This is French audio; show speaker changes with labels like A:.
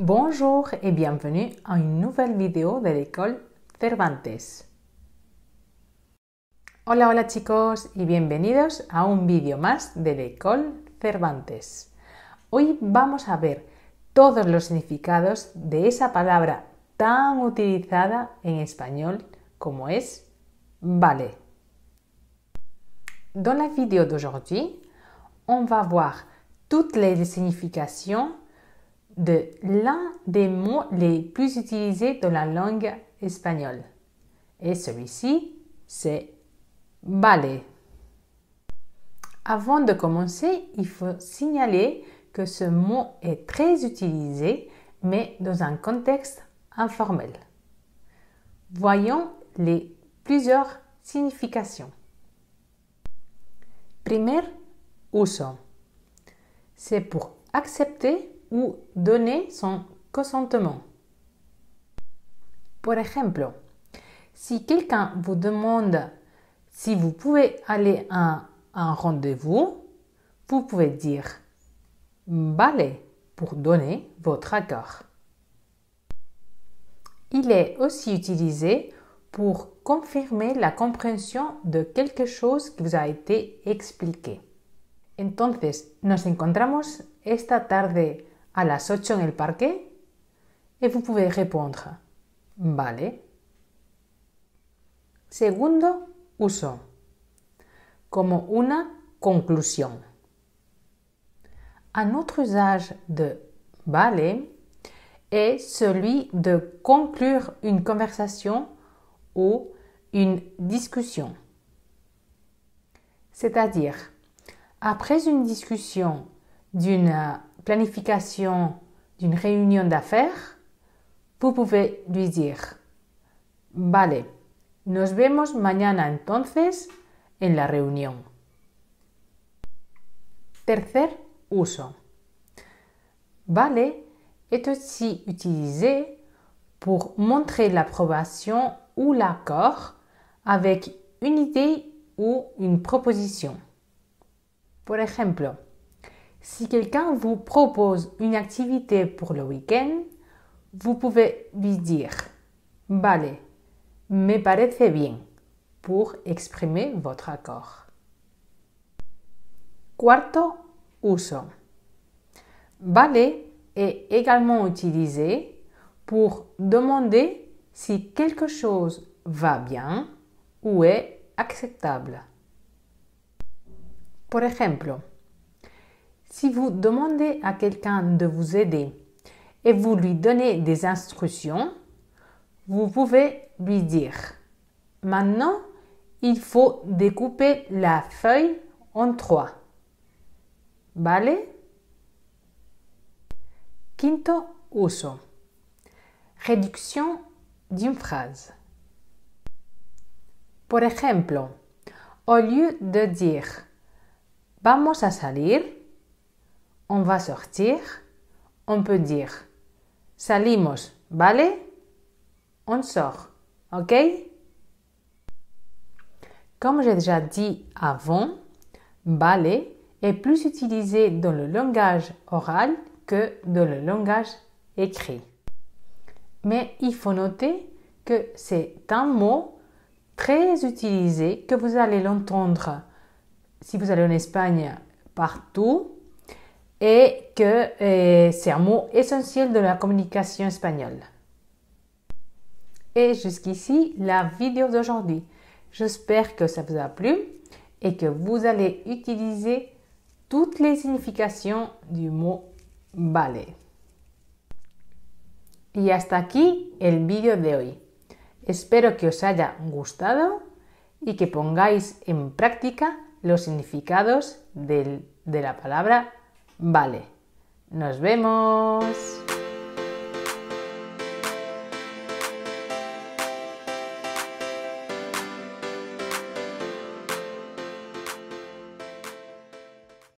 A: Bonjour et bienvenue a une nouvelle vidéo de l'école Cervantes. Hola, hola chicos y bienvenidos a un vídeo más de l'école Cervantes. Hoy vamos a ver todos los significados de esa palabra tan utilizada en español como es vale. Dans la vidéo d'aujourd'hui, on va voir toutes les significations de l'un des mots les plus utilisés de la langue espagnole. Et celui-ci, c'est ballet. Avant de commencer, il faut signaler que ce mot est très utilisé, mais dans un contexte informel. Voyons les plusieurs significations. Primer uso. C'est pour accepter ou donner son consentement. Par exemple, si quelqu'un vous demande si vous pouvez aller à un rendez-vous, vous pouvez dire Vale pour donner votre accord. Il est aussi utilisé pour confirmer la compréhension de quelque chose qui vous a été expliqué. Entonces, nos encontramos esta tarde à la 8 en el parquet Et vous pouvez répondre Vale. Segundo uso. Como una conclusion. Un autre usage de vale est celui de conclure une conversation ou une discussion. C'est-à-dire, après une discussion d'une planification d'une réunion d'affaires, vous pouvez lui dire Vale, nos vemos mañana entonces en la reunión. Tercer uso. Vale est aussi utilisé pour montrer l'approbation ou l'accord avec une idée ou une proposition. Par exemple. Si quelqu'un vous propose une activité pour le week-end, vous pouvez lui dire Vale, me parece bien pour exprimer votre accord. Quarto uso. Vale est également utilisé pour demander si quelque chose va bien ou est acceptable. Por ejemplo, si vous demandez à quelqu'un de vous aider et vous lui donnez des instructions, vous pouvez lui dire Maintenant, il faut découper la feuille en trois. ¿Vale? Quinto uso. Réduction d'une phrase. Por exemple, au lieu de dire Vamos a salir, on va sortir, on peut dire salimos, vale? On sort, ok? Comme j'ai déjà dit avant, vale est plus utilisé dans le langage oral que dans le langage écrit. Mais il faut noter que c'est un mot très utilisé que vous allez l'entendre si vous allez en Espagne partout et que euh, c'est un mot essentiel de la communication espagnole. Et jusqu'ici la vidéo d'aujourd'hui. J'espère que ça vous a plu et que vous allez utiliser toutes les significations du mot vale. Y hasta aquí el vídeo de hoy. Espero que os haya gustado y que pongáis en práctica los significados de la palabra Vale, nos vemos.